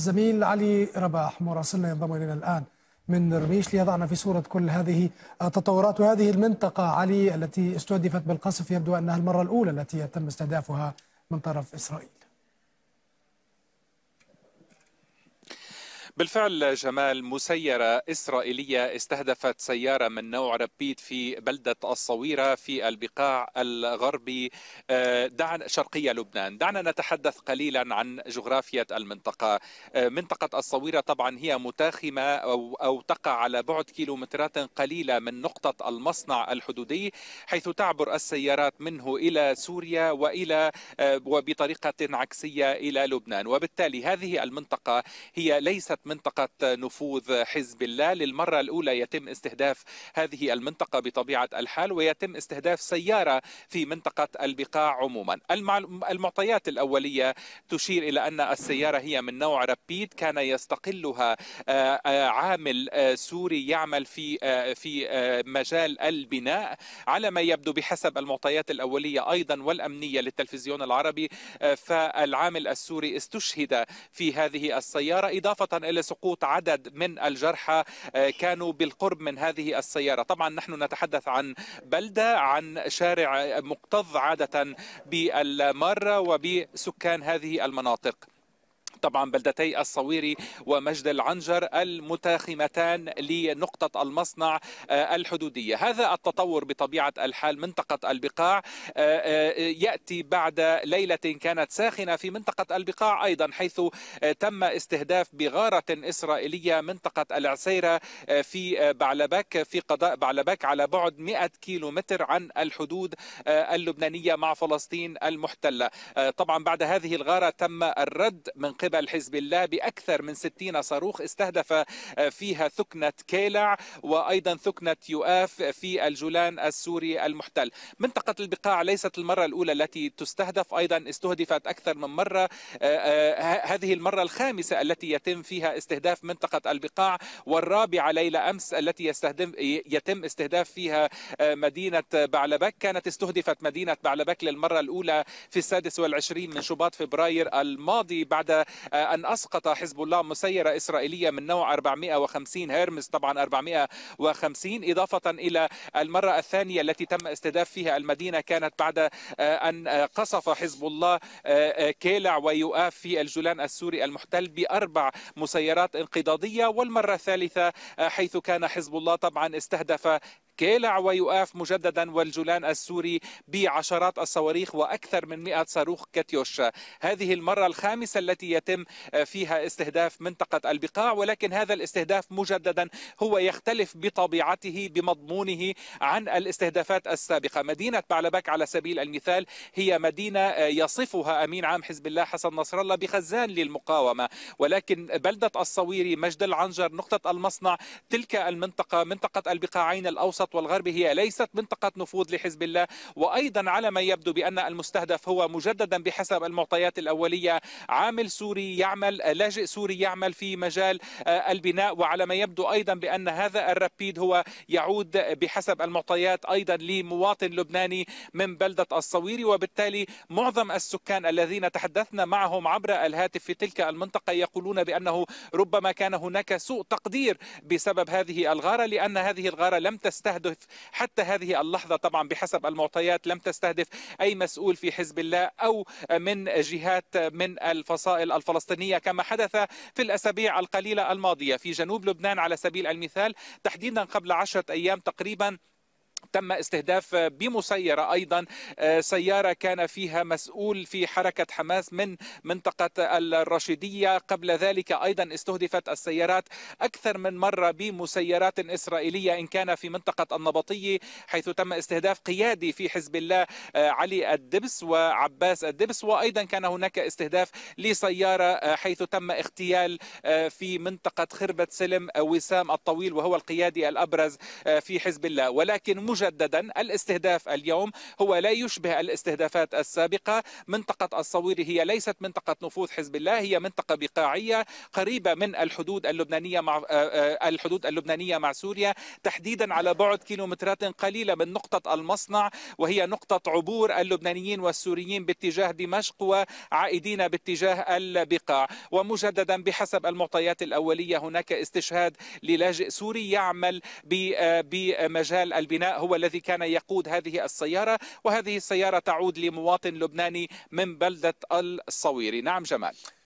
الزميل علي رباح مراسلنا ينضم الينا الان من رميش ليضعنا في صوره كل هذه التطورات وهذه المنطقه علي التي استهدفت بالقصف يبدو انها المره الاولى التي يتم استهدافها من طرف اسرائيل. بالفعل جمال مسيرة إسرائيلية استهدفت سيارة من نوع ربيد في بلدة الصويرة في البقاع الغربي آه، دعنا شرقية لبنان دعنا نتحدث قليلا عن جغرافية المنطقة آه، منطقة الصويرة طبعا هي متاخمة أو, أو تقع على بعد كيلومترات قليلة من نقطة المصنع الحدودي حيث تعبر السيارات منه إلى سوريا وإلى آه، وبطريقة عكسية إلى لبنان وبالتالي هذه المنطقة هي ليست منطقة نفوذ حزب الله للمرة الأولى يتم استهداف هذه المنطقة بطبيعة الحال ويتم استهداف سيارة في منطقة البقاع عموما المعطيات الأولية تشير إلى أن السيارة هي من نوع ربيد كان يستقلها آه، آه، عامل آه، سوري يعمل في في مجال البناء على ما يبدو بحسب المعطيات الأولية أيضا والأمنية للتلفزيون العربي فالعامل السوري استشهد في هذه السيارة إضافة الى سقوط عدد من الجرحى آه، كانوا بالقرب من هذه السياره طبعا نحن نتحدث عن بلده عن شارع آه، مكتظ عاده بالماره وبسكان هذه المناطق طبعا بلدتي الصويري ومجد العنجر المتاخمتان لنقطة المصنع آه، الحدودية هذا التطور بطبيعة الحال منطقة البقاع آه، آه، يأتي بعد ليلة كانت ساخنة في منطقة البقاع أيضا حيث تم استهداف بغارة إسرائيلية منطقة العسيرة في بعلبك في قضاء بعلبك على بعد 100 كيلو متر عن الحدود اللبنانية مع فلسطين المحتلة طبعا بعد هذه الغارة تم الرد من قبل حزب الله بأكثر من 60 صاروخ استهدف فيها ثكنة كيلع وأيضا ثكنة يؤاف في الجولان السوري المحتل منطقة البقاع ليست المرة الأولى التي تستهدف أيضا استهدفت أكثر من مرة آه، آه، هذه المرة الخامسة التي يتم فيها استهداف منطقة البقاع والرابعة ليلة أمس التي يستهدف يتم استهداف فيها آه، مدينة بعلبك كانت استهدفت مدينة بعلبك للمرة الأولى في السادس والعشرين من شباط فبراير الماضي بعد آه، أن أسقط حزب الله مسيرة إسرائيلية من نوع 450 هيرمز طبعا 450 إضافة إلى المرة الثانية التي تم استهداف فيها المدينة كانت بعد آه، أن آه، قصف حزب الله كيلع ويؤاف في الجولان السوري المحتل بأربع مسيرات انقضاضية والمرة الثالثة حيث كان حزب الله طبعا استهدف كيلع ويؤاف مجددا والجولان السوري بعشرات الصواريخ وأكثر من 100 صاروخ كاتيوش هذه المرة الخامسة التي يتم فيها استهداف منطقة البقاع ولكن هذا الاستهداف مجددا هو يختلف بطبيعته بمضمونه عن الاستهدافات السابقة مدينة بعلبك على سبيل المثال هي مدينة يصفها أمين عام حزب الله حسن نصر الله بخزان للمقاومة ولكن بلدة الصويري مجد العنجر نقطة المصنع تلك المنطقة منطقة البقاعين الأوسط الوسط والغرب هي ليست منطقة نفوذ لحزب الله وأيضا على ما يبدو بأن المستهدف هو مجددا بحسب المعطيات الأولية عامل سوري يعمل لاجئ سوري يعمل في مجال آه، البناء وعلى ما يبدو أيضا بأن هذا الربيد هو يعود بحسب المعطيات أيضا لمواطن لبناني من بلدة الصويري وبالتالي معظم السكان الذين تحدثنا معهم عبر الهاتف في تلك المنطقة يقولون بأنه ربما كان هناك سوء تقدير بسبب هذه الغارة لأن هذه الغارة لم تستهدف تستهدف حتى هذه اللحظة طبعا بحسب المعطيات لم تستهدف أي مسؤول في حزب الله أو من جهات من الفصائل الفلسطينية كما حدث في الأسابيع القليلة الماضية في جنوب لبنان على سبيل المثال تحديدا قبل عشرة أيام تقريبا تم استهداف بمسيره ايضا آه، سياره كان فيها مسؤول في حركه حماس من منطقه الرشيديه قبل ذلك ايضا استهدفت السيارات اكثر من مره بمسيرات اسرائيليه ان كان في منطقه النبطيه حيث تم استهداف قيادي في حزب الله آه، علي الدبس وعباس الدبس وايضا كان هناك استهداف لسياره آه، حيث تم اغتيال في منطقه خربه سلم وسام الطويل وهو القيادي الابرز في حزب الله ولكن مجددا الاستهداف اليوم هو لا يشبه الاستهدافات السابقة منطقة الصويري هي ليست منطقة نفوذ حزب الله هي منطقة بقاعية قريبة من الحدود اللبنانية مع آه، آه، الحدود اللبنانية مع سوريا تحديدا على بعد كيلومترات قليلة من نقطة المصنع وهي نقطة عبور اللبنانيين والسوريين باتجاه دمشق وعائدين باتجاه البقاع ومجددا بحسب المعطيات الأولية هناك استشهاد للاجئ سوري يعمل آه، بمجال البناء هو الذي كان يقود هذه السيارة وهذه السيارة تعود لمواطن لبناني من بلدة الصويري نعم جمال